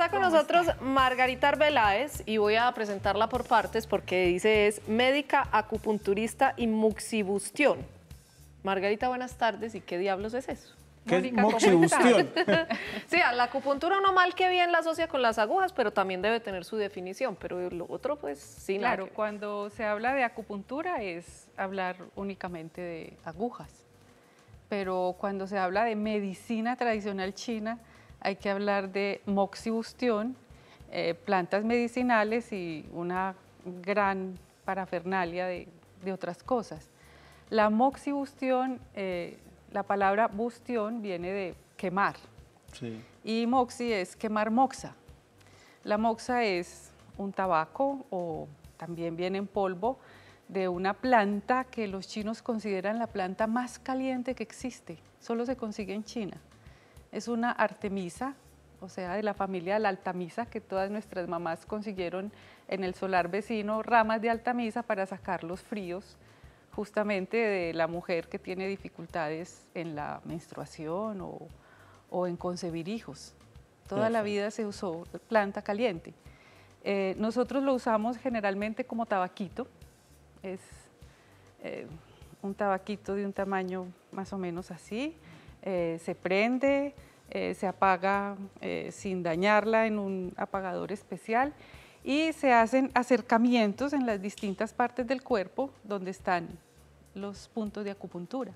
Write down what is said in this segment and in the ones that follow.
Está con nosotros Margarita Arbeláez y voy a presentarla por partes porque dice es médica, acupunturista y muxibustión. Margarita, buenas tardes. ¿Y qué diablos es eso? ¿Qué es moxibustión? sí, a la acupuntura uno mal que bien la asocia con las agujas, pero también debe tener su definición, pero lo otro pues sí. Claro, cuando se habla de acupuntura es hablar únicamente de agujas, pero cuando se habla de medicina tradicional china hay que hablar de moxibustión, eh, plantas medicinales y una gran parafernalia de, otras cosas. La moxibustión, eh, la palabra bustión viene de quemar. Y moxi es quemar moxa. La moxa es un tabaco o también viene en polvo de una planta que los chinos consideran la planta más caliente que existe. Solo se consigue en China. Es una artemisa, o sea, de la familia de la altamisa, que todas nuestras mamás consiguieron en el solar vecino ramas de altamisa para sacar los fríos justamente de la mujer que tiene dificultades en la menstruación o, en concebir hijos. Toda la vida se usó planta caliente. Eh, nosotros lo usamos generalmente como tabaquito. Es eh, un tabaquito de un tamaño más o menos así. Eh, se prende, eh, se apaga eh, sin dañarla en un apagador especial y se hacen acercamientos en las distintas partes del cuerpo donde están los puntos de acupuntura.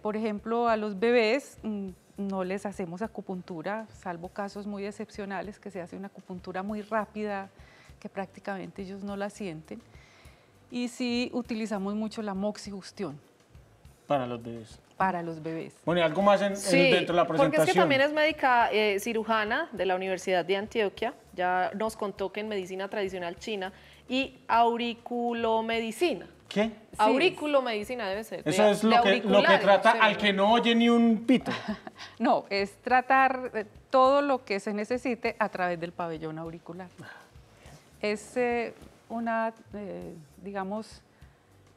por ejemplo, a los bebés mm, no les hacemos acupuntura, salvo casos muy excepcionales que se hace una acupuntura muy rápida que prácticamente ellos no la sienten. Y sí utilizamos mucho la moxigustión Para los bebés para los bebés. Bueno, y algo más dentro de la presentación. Porque es que también es médica eh, cirujana de la Universidad de Antioquia, ya nos contó que en medicina tradicional china y auriculomedicina. ¿Qué? Auriculomedicina debe ser. Eso es lo que, trata al que no oye ni un pito. no, es tratar todo lo que se necesite a través del pabellón auricular. Es eh, una, eh, digamos,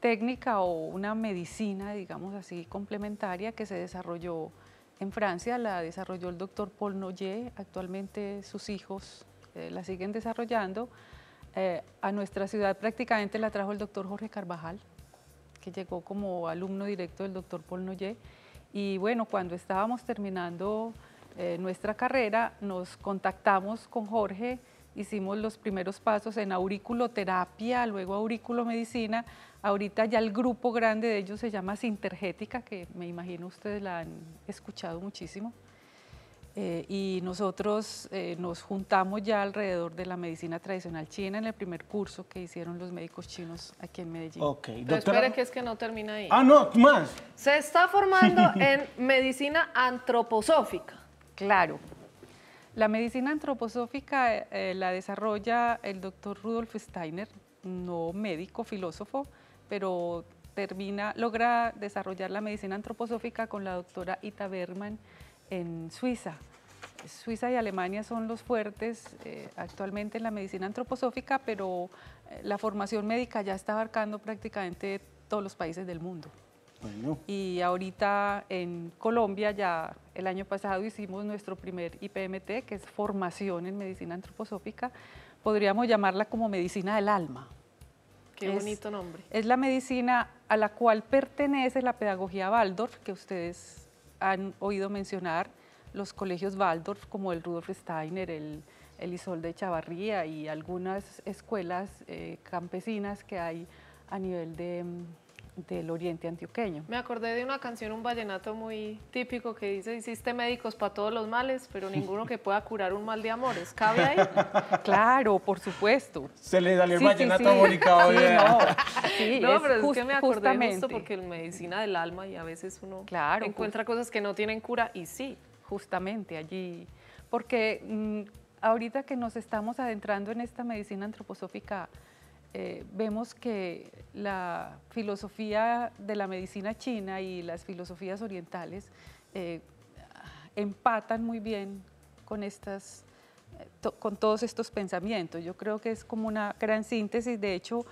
técnica o una medicina, digamos así, complementaria que se desarrolló en Francia, la desarrolló el doctor Paul Noyer, actualmente sus hijos eh, la siguen desarrollando. Eh, a nuestra ciudad prácticamente la trajo el doctor Jorge Carvajal, que llegó como alumno directo del doctor Paul Noyer. Y bueno, cuando estábamos terminando eh, nuestra carrera, nos contactamos con Jorge hicimos los primeros pasos en auriculoterapia, luego auriculomedicina. Ahorita ya el grupo grande de ellos se llama Sintergética, que me imagino ustedes la han escuchado muchísimo. Eh, y nosotros eh, nos juntamos ya alrededor de la medicina tradicional china en el primer curso que hicieron los médicos chinos aquí en Medellín. Ok, Pero espera que es que no termina ahí. Ah, no, más. Se está formando en medicina antroposófica. Claro, la medicina antroposófica eh, eh, la desarrolla el doctor Rudolf Steiner, no médico, filósofo, pero termina, logra desarrollar la medicina antroposófica con la doctora Ita Berman en Suiza. Suiza y Alemania son los fuertes eh, actualmente en la medicina antroposófica, pero la formación médica ya está abarcando prácticamente todos los países del mundo. Y ahorita en Colombia ya el año pasado hicimos nuestro primer IPMT, que es formación en medicina antroposófica. Podríamos llamarla como medicina del alma. Qué bonito nombre. Es la medicina a la cual pertenece la pedagogía Waldorf, que ustedes han oído mencionar, los colegios Waldorf, como el Rudolf Steiner, el, Isol de Chavarría y algunas escuelas eh, campesinas que hay a nivel de mm, del oriente antioqueño. Me acordé de una canción, un vallenato muy típico que dice, hiciste médicos para todos los males, pero ninguno que pueda curar un mal de amores. ¿Cabe ahí? claro, por supuesto. Se le salió el vallenato sí, ¿eh? no, sí, pero es que me acordé justamente. porque en medicina del alma y a veces uno encuentra cosas que no tienen cura y sí. Justamente allí, porque mm, ahorita que nos estamos adentrando en esta medicina antroposófica, eh, vemos que la filosofía de la medicina china y las filosofías orientales eh, empatan muy bien con, eh, con todos estos pensamientos. Yo creo que es como una gran síntesis, de hecho,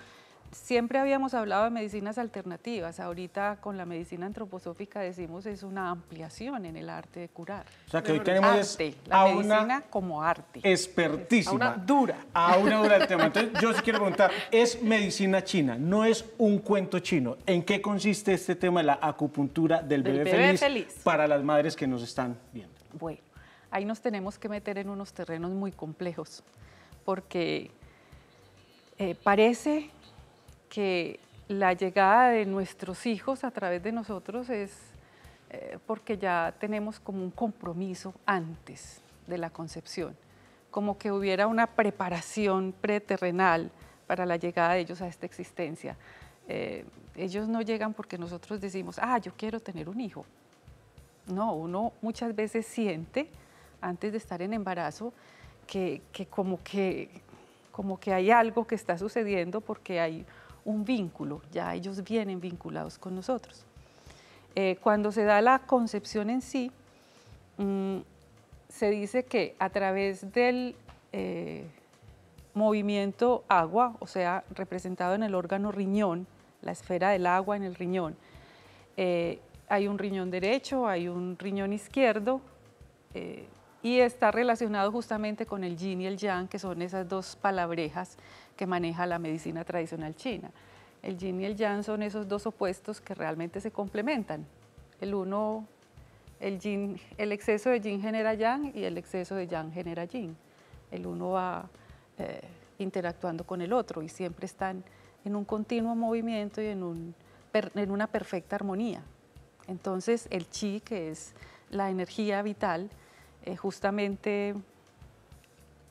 siempre habíamos hablado de medicinas alternativas, ahorita con la medicina antroposófica decimos es una ampliación en el arte de curar. O sea que hoy tenemos arte, la medicina como arte. Expertísima. A una dura. A una dura del tema. Entonces yo sí quiero preguntar, es medicina china, no es un cuento chino. ¿En qué consiste este tema de la acupuntura del, bebé, feliz, para las madres que nos están viendo? Bueno, ahí nos tenemos que meter en unos terrenos muy complejos porque... Eh, parece que la llegada de nuestros hijos a través de nosotros es eh, porque ya tenemos como un compromiso antes de la concepción, como que hubiera una preparación preterrenal para la llegada de ellos a esta existencia. Eh, ellos no llegan porque nosotros decimos, ah, yo quiero tener un hijo. No, uno muchas veces siente antes de estar en embarazo que, que como que como que hay algo que está sucediendo porque hay un vínculo, ya ellos vienen vinculados con nosotros. Eh, cuando se da la concepción en sí, mm, se dice que a través del eh, movimiento agua, o sea, representado en el órgano riñón, la esfera del agua en el riñón, eh, hay un riñón derecho, hay un riñón izquierdo, y está relacionado justamente con el yin y el yang, que son esas dos palabrejas que maneja la medicina tradicional china. El yin y el yang son esos dos opuestos que realmente se complementan. El uno, el, yin, el exceso de yin genera yang y el exceso de yang genera yin. El uno va eh, interactuando con el otro y siempre están en un continuo movimiento y en, en una perfecta armonía. Entonces el chi, que es la energía vital, eh, justamente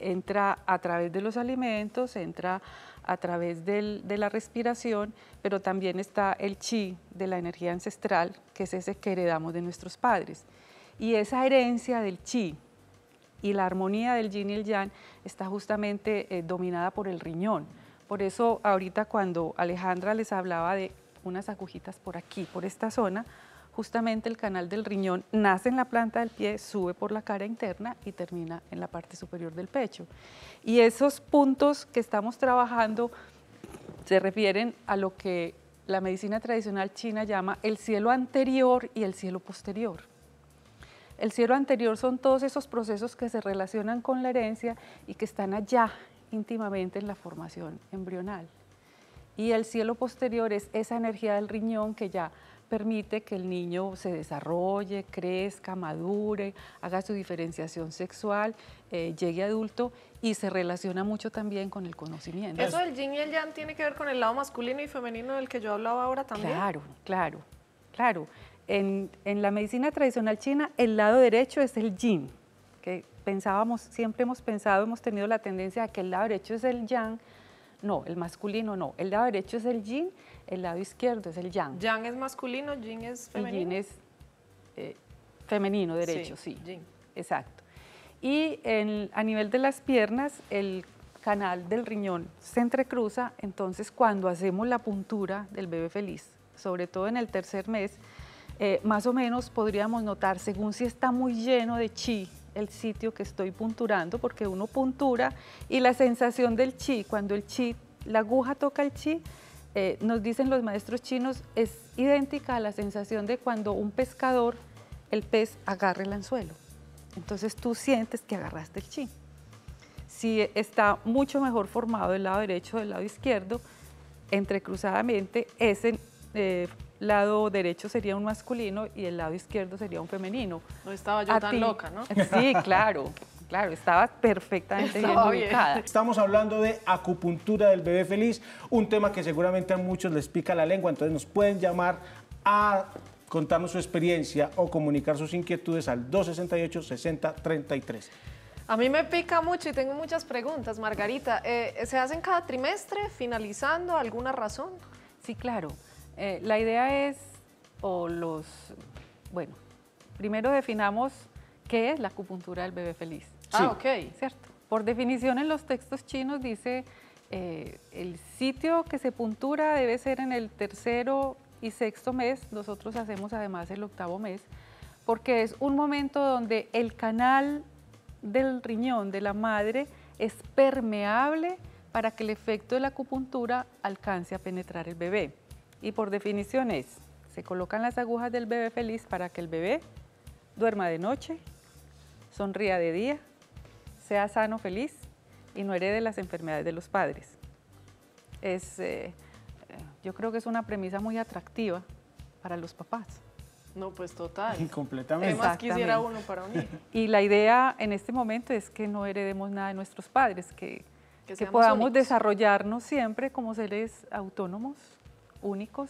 entra a través de los alimentos, entra a través de la respiración, pero también está el chi de la energía ancestral, que es ese que heredamos de nuestros padres. Y esa herencia del chi y la armonía del yin y el yang está justamente eh, dominada por el riñón. Por eso ahorita cuando Alejandra les hablaba de unas agujitas por aquí, por esta zona, justamente el canal del riñón nace en la planta del pie, sube por la cara interna y termina en la parte superior del pecho. Y esos puntos que estamos trabajando se refieren a lo que la medicina tradicional china llama el cielo anterior y el cielo posterior. El cielo anterior son todos esos procesos que se relacionan con la herencia y que están allá íntimamente en la formación embrional. Y el cielo posterior es esa energía del riñón que ya permite que el niño se desarrolle, crezca, madure, haga su diferenciación sexual, eh, llegue adulto y se relaciona mucho también con el conocimiento. Eso del yin y el yang tiene que ver con el lado masculino y femenino del que yo hablaba ahora también. Claro, claro, claro. En, en la medicina tradicional china, el lado derecho es el yin, que pensábamos, siempre hemos pensado, hemos tenido la tendencia a que el lado derecho es el yang, no, el masculino no. El lado derecho es el yin, el lado izquierdo es el yang. Yang es masculino, yin es femenino. yin es eh, femenino, derecho, sí. Exacto. Y a nivel de las piernas, el canal del riñón se entrecruza, entonces cuando hacemos la puntura del bebé feliz, sobre todo en el tercer mes, eh, más o menos podríamos notar, según si está muy lleno de chi, el sitio que estoy punturando, porque uno puntura y la sensación del chi, cuando el chi, la aguja toca el chi, eh, nos dicen los maestros chinos, es idéntica a la sensación de cuando un pescador, el pez, agarre el anzuelo. Entonces tú sientes que agarraste el chi. Si está mucho mejor formado el lado derecho del lado izquierdo, entrecruzadamente, ese eh, lado derecho sería un masculino y el lado izquierdo sería un femenino. No estaba yo tan loca, ¿no? Sí, claro. Claro, estaba perfectamente Estamos hablando de acupuntura del bebé feliz, un tema que seguramente a muchos les pica la lengua, entonces nos pueden llamar a contarnos su experiencia o comunicar sus inquietudes al 268-6033. A mí me pica mucho y tengo muchas preguntas, Margarita. Eh, ¿Se hacen cada trimestre, finalizando alguna razón? Sí, claro. Eh, la idea es, o los, bueno, primero definamos qué es la acupuntura del bebé feliz. Ah, ok. Cierto. Por definición en los textos chinos dice, eh, el sitio que se puntura debe ser en el tercero y sexto mes, nosotros hacemos además el octavo mes, porque es un momento donde el canal del riñón de la madre es permeable para que el efecto de la acupuntura alcance a penetrar el bebé. Y por definición es, se colocan las agujas del bebé feliz para que el bebé duerma de noche, sonría de día, sea sano, feliz y no herede las enfermedades de los padres. Es, eh, eh, yo creo que es una premisa muy atractiva para los papás. No, pues total. Completamente. Además quisiera uno para un Y la idea en este momento es que no heredemos nada de nuestros padres, que, podamos desarrollarnos siempre como seres autónomos, únicos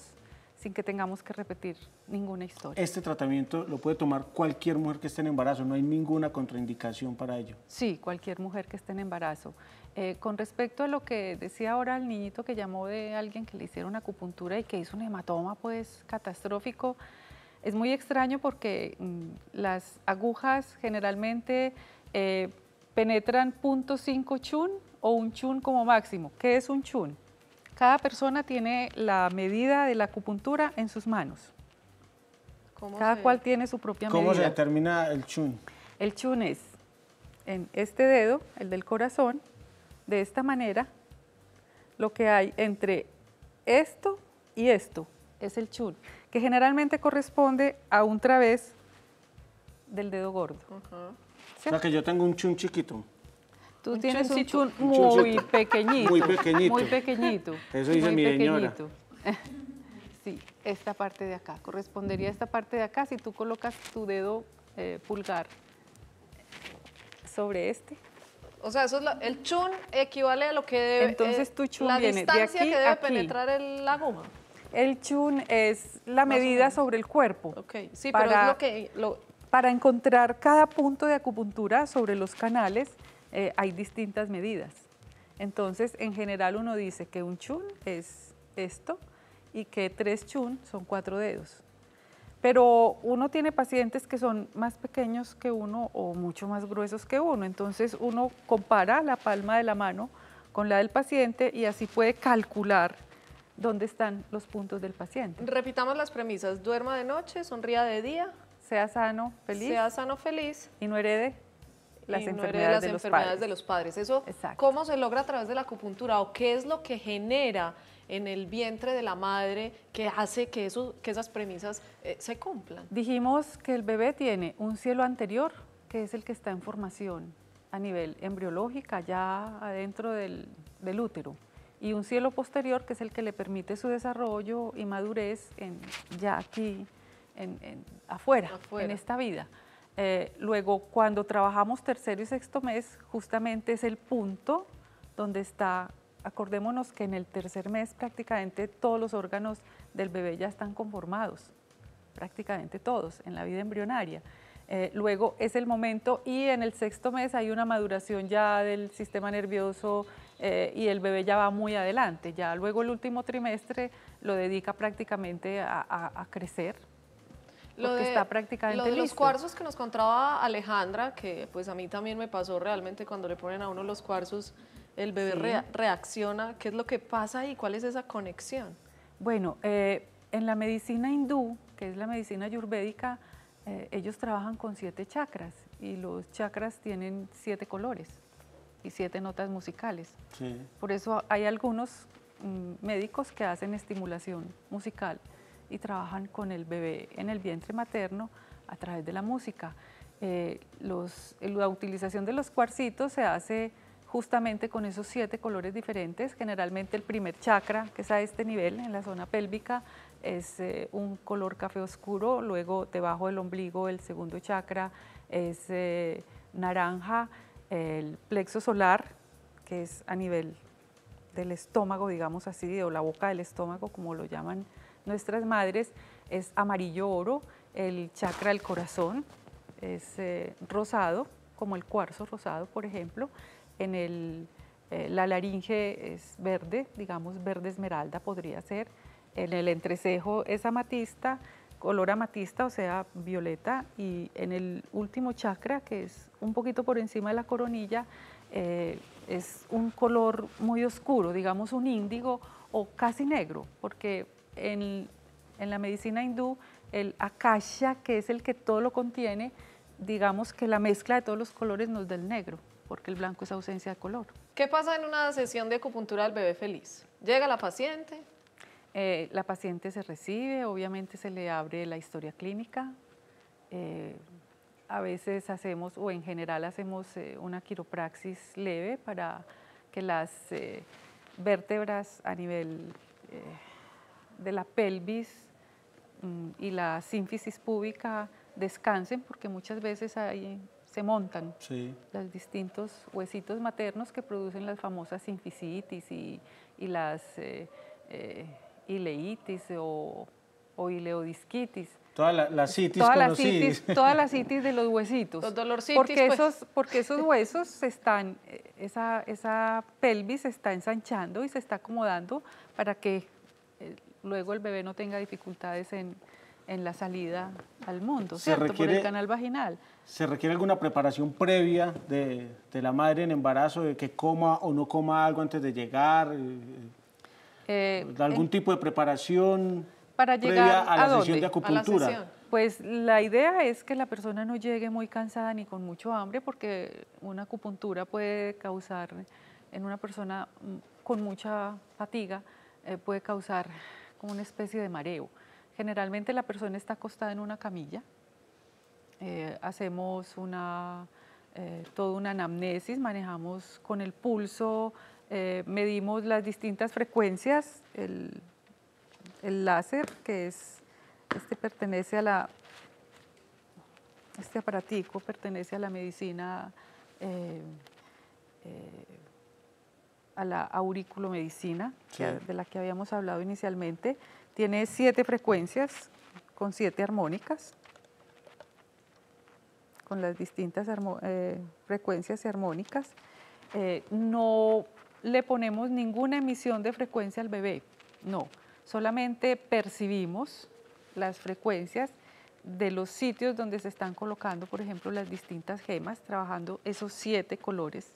sin que tengamos que repetir ninguna historia. Este tratamiento lo puede tomar cualquier mujer que esté en embarazo, no hay ninguna contraindicación para ello. Sí, cualquier mujer que esté en embarazo. Eh, con respecto a lo que decía ahora el niñito que llamó de alguien que le hicieron acupuntura y que hizo un hematoma pues catastrófico, es muy extraño porque mm, las agujas generalmente eh, penetran .5 chun o un chun como máximo. ¿Qué es un chun? Cada persona tiene la medida de la acupuntura en sus manos. Cada cual tiene su propia medida. ¿Cómo se determina el chun? El chun es en este dedo, el del corazón, de esta manera, lo que hay entre esto y esto. Es el chun. Que generalmente corresponde a un través del dedo gordo. O sea que yo tengo un chun chiquito. Tú tienes un chun muy pequeñito. Muy pequeñito. Eso dice muy mi pequeñito. Sí, esta parte de acá. Correspondería a esta parte de acá si tú colocas tu dedo eh, pulgar sobre este. O sea, eso es el chun equivale a lo que debe... Entonces eh, tu chun la viene distancia aquí que debe penetrar el, la goma. El chun es la medida sobre el cuerpo. Ok, sí, pero es lo que... Para encontrar cada punto de acupuntura sobre los canales eh, hay distintas medidas. Entonces, en general uno dice que un chun es esto y que tres chun son cuatro dedos. Pero uno tiene pacientes que son más pequeños que uno o mucho más gruesos que uno. Entonces uno compara la palma de la mano con la del paciente y así puede calcular dónde están los puntos del paciente. Repitamos las premisas. Duerma de noche, sonría de día. Sea sano, feliz. Sea sano, feliz. Y no herede las, enfermedades, de los de, los padres. Eso, ¿cómo se logra a través de la acupuntura o qué es lo que genera en el vientre de la madre que hace que, eso, que esas premisas eh, se cumplan? Dijimos que el bebé tiene un cielo anterior, que es el que está en formación a nivel embriológica, ya adentro del, útero y un cielo posterior que es el que le permite su desarrollo y madurez en, ya aquí en, afuera, en esta vida. Eh, luego, cuando trabajamos tercero y sexto mes, justamente es el punto donde está, acordémonos que en el tercer mes prácticamente todos los órganos del bebé ya están conformados, prácticamente todos, en la vida embrionaria. Eh, luego es el momento y en el sexto mes hay una maduración ya del sistema nervioso eh, y el bebé ya va muy adelante. Ya luego el último trimestre lo dedica prácticamente a crecer, lo de, está prácticamente los cuarzos que nos contaba Alejandra, que pues a mí también me pasó realmente cuando le ponen a uno los cuarzos, el bebé reacciona. ¿Qué es lo que pasa y cuál es esa conexión? Bueno, eh, en la medicina hindú, que es la medicina ayurvédica, eh, ellos trabajan con siete chakras y los chakras tienen siete colores y siete notas musicales. Por eso hay algunos mm, médicos que hacen estimulación musical y trabajan con el bebé en el vientre materno a través de la música. Eh, los, la utilización de los cuarcitos se hace justamente con esos siete colores diferentes. Generalmente el primer chakra, que es a este nivel, en la zona pélvica, es eh, un color café oscuro, luego debajo del ombligo el segundo chakra es eh, naranja, el plexo solar, que es a nivel del estómago, digamos así, o la boca del estómago, como lo llaman nuestras madres es amarillo oro, el chakra del corazón es eh, rosado, como el cuarzo rosado, por ejemplo, en eh, la laringe es verde, digamos verde esmeralda podría ser, en el entrecejo es amatista, color amatista, o sea, violeta, y en el último chakra, que es un poquito por encima de la coronilla, eh, es un color muy oscuro, digamos un índigo o casi negro, porque en, la medicina hindú, el akasha, que es el que todo lo contiene, digamos que la mezcla de todos los colores nos da el negro, porque el blanco es ausencia de color. ¿Qué pasa en una sesión de acupuntura al bebé feliz? Llega la paciente. Eh, la paciente se recibe, obviamente se le abre la historia clínica. Eh, a veces hacemos, o en general hacemos eh, una quiropraxis leve para que las vértebras a nivel de la pelvis mm, y la sínfisis púbica descansen porque muchas veces ahí se montan los distintos huesitos maternos que producen las famosas sinfisitis y, las eh, eh, ileitis o, o, ileodisquitis. Toda la, citis toda Todas las citis de los huesitos. Los Porque, pues. esos, porque esos huesos están, eh, esa, esa pelvis se está ensanchando y se está acomodando para que eh, luego el bebé no tenga dificultades en, en la salida al mundo, ¿cierto? requiere, Por el canal vaginal. ¿Se requiere alguna preparación previa de, de, la madre en embarazo, de que coma o no coma algo antes de llegar? Eh, eh, ¿Algún tipo de preparación para previa llegar a la sesión de acupuntura? Pues la idea es que la persona no llegue muy cansada ni con mucho hambre, porque una acupuntura puede causar en una persona mm, con mucha fatiga, eh, puede causar una especie de mareo. Generalmente la persona está acostada en una camilla, eh, hacemos una, eh, toda una anamnesis, manejamos con el pulso, eh, medimos las distintas frecuencias, el, el, láser que es, este pertenece a la, este aparatico pertenece a la medicina a la auriculomedicina, de la que habíamos hablado inicialmente. Tiene siete frecuencias con siete armónicas, con las distintas eh, frecuencias y armónicas. Eh, no le ponemos ninguna emisión de frecuencia al bebé, no. Solamente percibimos las frecuencias de los sitios donde se están colocando, por ejemplo, las distintas gemas, trabajando esos siete colores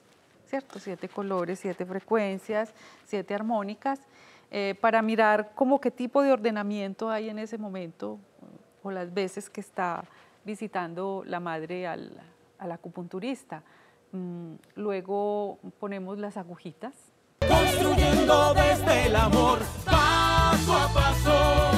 ¿cierto? Siete colores, siete frecuencias, siete armónicas, eh, para mirar como qué tipo de ordenamiento hay en ese momento o las veces que está visitando la madre al, acupunturista. Mm, luego ponemos las agujitas. Construyendo desde el amor, paso a paso.